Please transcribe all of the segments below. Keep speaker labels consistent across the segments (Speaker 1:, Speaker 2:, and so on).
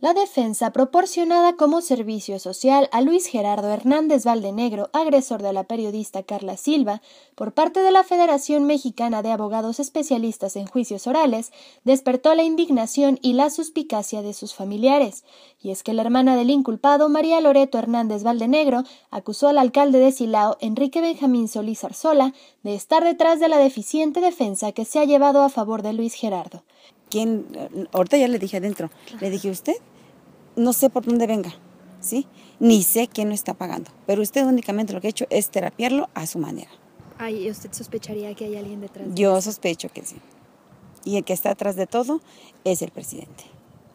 Speaker 1: La defensa proporcionada como servicio social a Luis Gerardo Hernández Valdenegro, agresor de la periodista Carla Silva, por parte de la Federación Mexicana de Abogados Especialistas en Juicios Orales, despertó la indignación y la suspicacia de sus familiares. Y es que la hermana del inculpado, María Loreto Hernández Valdenegro, acusó al alcalde de Silao, Enrique Benjamín Solís Arzola, de estar detrás de la deficiente defensa que se ha llevado a favor de Luis Gerardo. ¿Quién?
Speaker 2: Ahorita ya le dije adentro. Le dije, ¿usted? no sé por dónde venga, ¿sí? Ni sé quién lo está pagando, pero usted únicamente lo que ha hecho es terapiarlo a su manera.
Speaker 1: Ay, ¿usted sospecharía que hay alguien detrás? De
Speaker 2: Yo sospecho que sí. Y el que está atrás de todo es el presidente.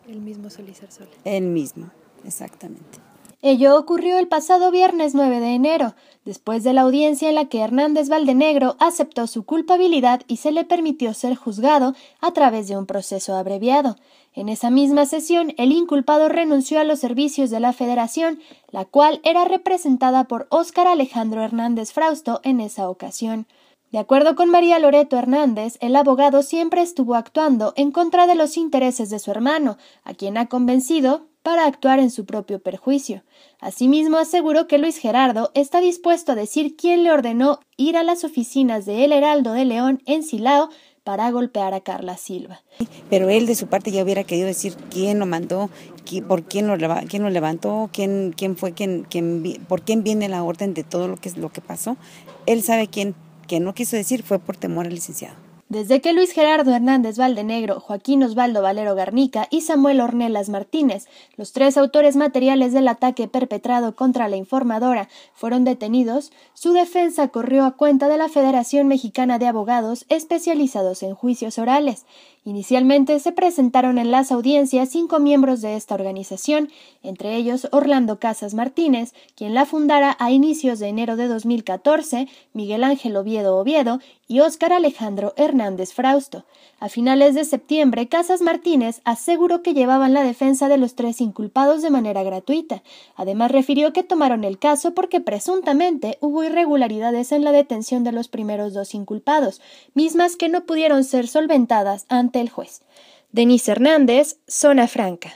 Speaker 1: El mismo Solís Arzola.
Speaker 2: El mismo, exactamente.
Speaker 1: Ello ocurrió el pasado viernes 9 de enero, después de la audiencia en la que Hernández Valdenegro aceptó su culpabilidad y se le permitió ser juzgado a través de un proceso abreviado. En esa misma sesión, el inculpado renunció a los servicios de la Federación, la cual era representada por Óscar Alejandro Hernández Frausto en esa ocasión. De acuerdo con María Loreto Hernández, el abogado siempre estuvo actuando en contra de los intereses de su hermano, a quien ha convencido para actuar en su propio perjuicio. Asimismo, aseguró que Luis Gerardo está dispuesto a decir quién le ordenó ir a las oficinas de El Heraldo de León en Silao para golpear a Carla Silva.
Speaker 2: Pero él de su parte ya hubiera querido decir quién lo mandó, por quién lo, lo levantó, quién, quién fue, quién, por quién viene la orden de todo lo que, lo que pasó. Él sabe quién, que no quiso decir fue por temor al licenciado.
Speaker 1: Desde que Luis Gerardo Hernández Valdenegro, Joaquín Osvaldo Valero Garnica y Samuel Ornelas Martínez, los tres autores materiales del ataque perpetrado contra la informadora, fueron detenidos, su defensa corrió a cuenta de la Federación Mexicana de Abogados especializados en juicios orales. Inicialmente se presentaron en las audiencias cinco miembros de esta organización, entre ellos Orlando Casas Martínez, quien la fundara a inicios de enero de 2014, Miguel Ángel Oviedo Oviedo y Óscar Alejandro Hernández. Frausto. A finales de septiembre, Casas Martínez aseguró que llevaban la defensa de los tres inculpados de manera gratuita. Además, refirió que tomaron el caso porque presuntamente hubo irregularidades en la detención de los primeros dos inculpados, mismas que no pudieron ser solventadas ante el juez. Denise Hernández, Zona Franca.